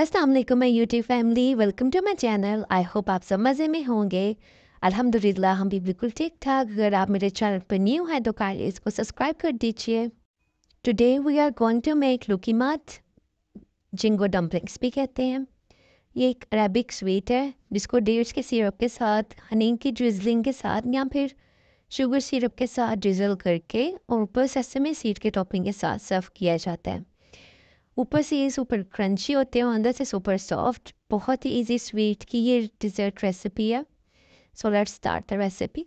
अस्सलाम my YouTube family welcome to my channel I hope आप सब मज़े में होंगे अल्हम्दुलिल्लाह हम भी बिल्कुल ठीक ठाक अगर आप मेरे चैनल पर न्यू हैं तो कार्य इसको सब्सक्राइब कर दीजिए today we are going to make मात जिंगो डम्पलिंग्स भी कहते हैं ये एक अरेबिक स्वीट है जिसको डेट्स के सिरप के साथ हनी की ड्रिजलिंग के साथ या फिर शुगर सिरप के साथ ड्रिजल करके और ऊपर में सीड के टॉपिंग के साथ सर्व किया जाता है ऊपर से ये सुपर क्रंची होते हैं अंदर से सुपर सॉफ्ट बहुत ही इजी स्वीट की ये डिज़र्ट रेसिपी है so let's start the recipe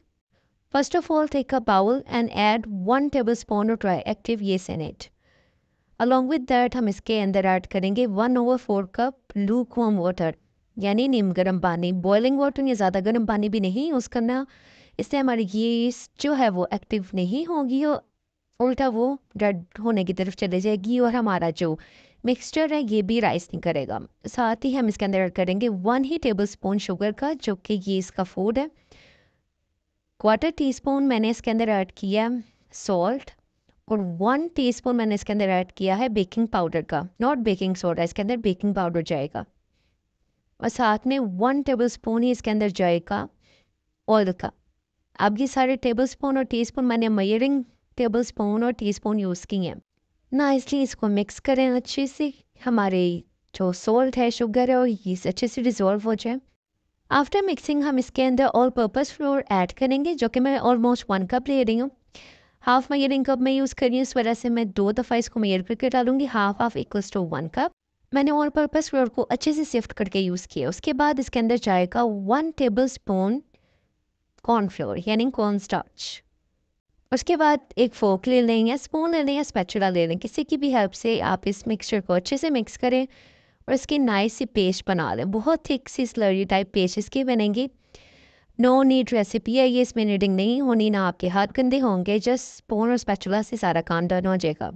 first of all take a bowl and add one tablespoon of dry active yeast along with that हम इसके अंदर ऐड करेंगे one over four cup lukewarm water यानी नीम गर्म पानी boiling water या ज़्यादा गर्म पानी भी नहीं यूज़ करना इससे हमारी ये जो है वो एक्टिव नहीं होगी और उल्टा वो रेड होने की तरफ चले जाएगी और हमारा जो मिक्सचर है ये भी राइस नहीं करेगा साथ ही हम इसके अंदर ऐड करेंगे वन ही टेबल स्पून शुगर का जो कि ये इसका फूड है क्वार्टर टी स्पून मैंने इसके अंदर ऐड किया है सॉल्ट और वन टीस्पून मैंने इसके अंदर ऐड किया है बेकिंग पाउडर का नॉट बेकिंग सोडा इसके अंदर बेकिंग पाउडर जाएगा और साथ में वन टेबल स्पून ही इसके अंदर जाएगा ऑयल का अब ये सारे टेबल स्पून और स्पून मैंने मयरिंग टेबल स्पून और टी स्पून यूज़ की हैं नाइसली इसको मिक्स करें अच्छे से हमारे जो सोल्ट है शुगर है और ये अच्छे से डिज़ोल्व हो जाए आफ्टर मिक्सिंग हम इसके अंदर ऑल पर्पज़ फ्लोर ऐड करेंगे जो कि मैं ऑलमोस्ट वन कप ले रही हूँ हाफ मयरिंग कप मैं यूज़ कर रही हूँ इस वजह से मैं दो दफ़ा इसको मयर करके डालूंगी half half equals to one cup मैंने ऑल पर्पज़ फ्लोर को अच्छे से सिफ्ट करके यूज़ किया उसके बाद इसके अंदर जाएगा वन टेबल स्पून कॉर्नफ्लोर यानी कॉर्न स्टार्च उसके बाद एक फोक ले लें या स्पून ले लें या स्पैचुला ले लें किसी की भी हेल्प से आप इस मिक्सचर को अच्छे से मिक्स करें और इसकी नाइस सी पेस्ट बना लें बहुत थिक सी स्लरी टाइप पेस्ट इसकी बनेंगी नो नीड रेसिपी है ये इसमें नीडिंग नहीं होनी ना आपके हाथ गंदे होंगे जस्ट स्पून और स्पैचुला से सारा काम डन हो जाएगा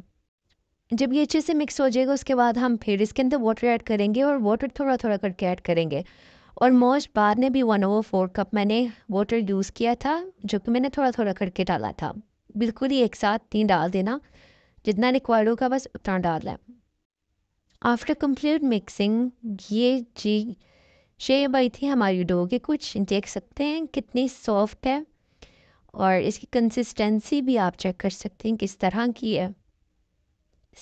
जब ये अच्छे से मिक्स हो जाएगा उसके बाद हम फिर इसके अंदर वाटर ऐड करेंगे और वाटर थोड़ा थोड़ा करके ऐड करेंगे और मोस्ट बाद में भी वन ओवर फोर कप मैंने वाटर यूज़ किया था जो कि मैंने थोड़ा थोड़ा करके डाला था बिल्कुल ही एक साथ नहीं डाल देना जितना रिक्वायर्ड होगा बस उतना डाल लें आफ्टर कम्प्लीट मिक्सिंग ये जी शेप आई थी हमारी डो के कुछ देख सकते हैं कितनी सॉफ्ट है और इसकी कंसिस्टेंसी भी आप चेक कर सकते हैं किस तरह की है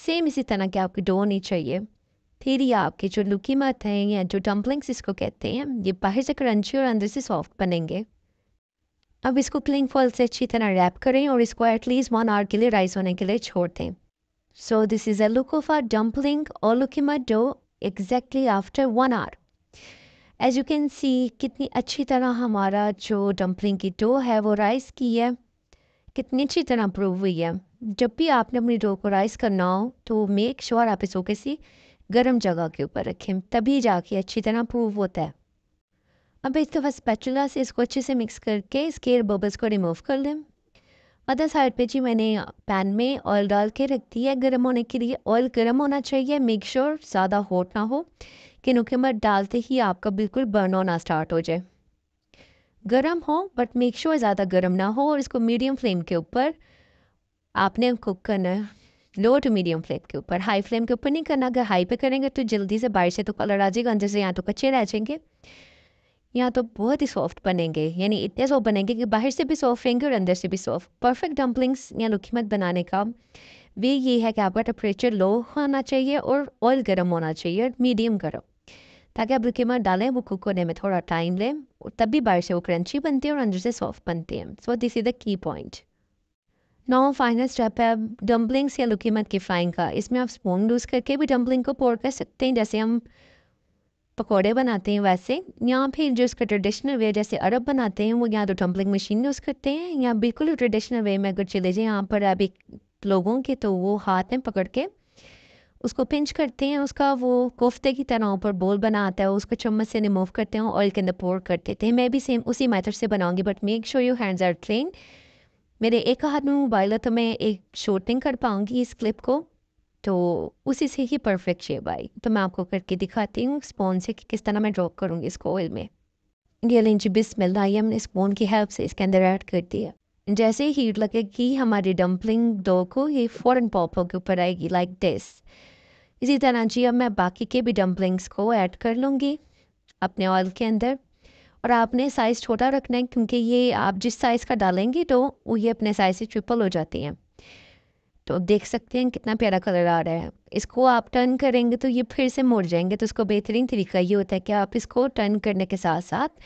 सेम इसी तरह की आपकी डो नहीं चाहिए फिर ये आपके जो लुकी मत हैं या जो डम्पलिंग्स इसको कहते हैं ये बाहर से क्रंची और अंदर से सॉफ्ट बनेंगे अब इसको क्लिंग फॉल से अच्छी तरह रैप करें और इसको एटलीस्ट वन आवर के लिए राइस होने के लिए छोड़ दें so this is a look of our dumpling और मत dough exactly after one hour as you can see कितनी अच्छी तरह हमारा जो डम्पलिंग की डो है वो राइस की है कितनी अच्छी तरह प्रूव हुई है जब भी आपने अपनी डो को राइस करना हो तो मेक श्योर आप इसको किसी गर्म जगह के ऊपर रखें तभी जाके अच्छी तरह प्रूव होता है अब एक दफ़ा स्पैचुला से इसको अच्छे से मिक्स करके इसके बबल्स को रिमूव कर लें अदर साइड पे जी मैंने पैन में ऑयल डाल के रख दी है गर्म होने के लिए ऑयल गर्म होना चाहिए मेक श्योर ज़्यादा हॉट ना हो कि नुके मत डालते ही आपका बिल्कुल बर्न होना स्टार्ट हो जाए गर्म हो बट मेक श्योर ज़्यादा गर्म ना हो और इसको मीडियम फ्लेम के ऊपर आपने कुक करना है लो टू मीडियम फ्लेम के ऊपर हाई फ्लेम के ऊपर नहीं करना अगर हाई पे करेंगे तो जल्दी से बाहर से तो कलर आ जाएगा अंदर से यहाँ तो कच्चे रह जाएंगे यहाँ तो बहुत ही सॉफ्ट बनेंगे यानी इतने सॉफ्ट बनेंगे कि बाहर से भी सॉफ्ट रहेंगे और अंदर से भी सॉफ्ट परफेक्ट डम्पलिंग्स या लुखीमत बनाने का वे ये है कि आपका टेम्परेचर लो होना चाहिए और ऑयल गर्म होना चाहिए और मीडियम गर्म ताकि आप मत डालें वो कुक होने में थोड़ा टाइम लें और तब भी बाहर से वो क्रंची बनती है और अंदर से सॉफ्ट बनती है so this is the key point now final step है डम्पलिंग्स या लुकी मत की फ्राइंग का इसमें आप स्पून यूज़ करके भी डम्पलिंग को पोर कर सकते हैं जैसे हम पकौड़े बनाते हैं वैसे या फिर जो इसका ट्रेडिशनल वे जैसे अरब बनाते हैं वो या तो डम्पलिंग मशीन यूज़ करते हैं या बिल्कुल ट्रेडिशनल वे में अगर चले जाए यहाँ पर अभी लोगों के तो वो हाथ में पकड़ के उसको पिंच करते हैं उसका वो कोफ्ते की तरह ऊपर बोल बना आता है उसको चम्मच से रिमूव करते हैं ऑयल के अंदर पोर कर देते हैं मैं भी सेम उसी मेथड से बनाऊंगी but make sure you hands are train मेरे एक हाथ में मोबाइल है तो मैं एक शूटिंग कर पाऊँगी इस क्लिप को तो उसी से ही परफेक्ट शेप आई तो मैं आपको करके दिखाती हूँ स्पोन से कि किस तरह मैं ड्रॉप करूँगी इसको ऑयल में गेल इंच बिस्मिल आई हमने स्पोन की हेल्प से इसके अंदर ऐड कर दिया जैसे ही हीट लगेगी हमारी डम्पलिंग दो को ये फ़ौरन पॉपों के ऊपर आएगी लाइक दिस इसी तरह जी अब मैं बाकी के भी डम्पलिंग्स को ऐड कर लूँगी अपने ऑयल के अंदर और आपने साइज़ छोटा रखना है क्योंकि ये आप जिस साइज़ का डालेंगे तो वो ये अपने साइज़ से ट्रिपल हो जाती हैं तो देख सकते हैं कितना प्यारा कलर आ रहा है इसको आप टर्न करेंगे तो ये फिर से मोड़ जाएंगे तो इसको बेहतरीन तरीका ये होता है कि आप इसको टर्न करने के साथ साथ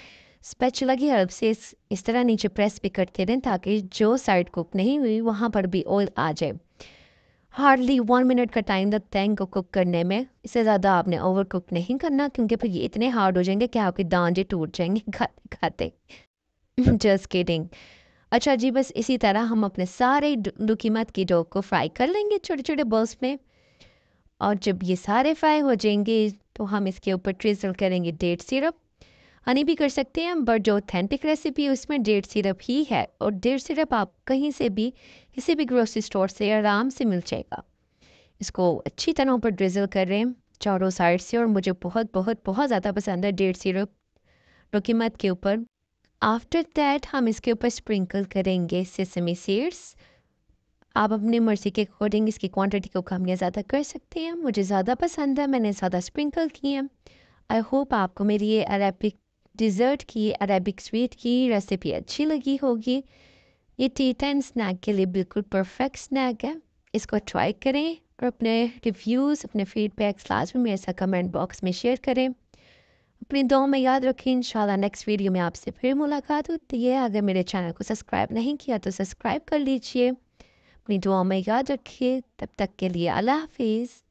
स्पेचुला की हेल्प से इस, इस तरह नीचे प्रेस भी करते रहें ताकि जो साइड कुक नहीं हुई वहाँ पर भी ऑयल आ जाए हार्डली वन मिनट का टाइम लगता है इनको कुक करने में इससे ज़्यादा आपने ओवर कुक नहीं करना क्योंकि फिर ये इतने हार्ड हो जाएंगे कि आपके दांजे टूट जाएंगे खाते खाते जस्ट किडिंग अच्छा जी बस इसी तरह हम अपने सारे डुकीमत की डो को फ्राई कर लेंगे छोटे छोटे बॉल्स में और जब ये सारे फ्राई हो जाएंगे तो हम इसके ऊपर ट्रिजल करेंगे डेट सिरप અને ભી કર સકતે હે બટ જો ઓથેન્ટિક રેસિપી હે उसमे ડેટ સિરપ હી હે ઓર ડેટ સિરપ આપ કહી સે ભી કિસી ભી grocer store સે આરામ સે મિલ જાયેગા ઇસકો અચ્છી તરહ ઉપર ડ્રિઝલ કર લે ચારો સાઇડ સે ઓર મુજે બહોત બહોત બહોત જ્યાદા પસંદ હે ડેટ સિરપ ટોકિમેટ કે ઉપર આફ્ટર ધેટ હમ ઇસકે ઉપર સ્પ્રિંકલ કરેંગે સેસમી સીડ્સ આપ અપને મર્સી કે અકોર્ડિંગ ઇસકી ક્વોન્ટિટી કો કમ કે જ્યાદા કર સકતે હે મુજે જ્યાદા પસંદ હે મેને સદha સ્પ્રિંકલ કી હે આઈ હોપ આપકો મેરી યે રેસિપી डिज़र्ट की अरेबिक स्वीट की रेसिपी अच्छी लगी होगी ये टी टाइम स्नैक के लिए बिल्कुल परफेक्ट स्नैक है इसको ट्राई करें और अपने रिव्यूज़ अपने फीडबैक्स लाजमी मेरे साथ कमेंट बॉक्स में शेयर करें अपनी दो में याद रखें इन नेक्स्ट वीडियो में आपसे फिर मुलाकात होती है अगर मेरे चैनल को सब्सक्राइब नहीं किया तो सब्सक्राइब कर लीजिए अपनी दुआ में याद रखिए तब तक के लिए अल्लाह हाफिज़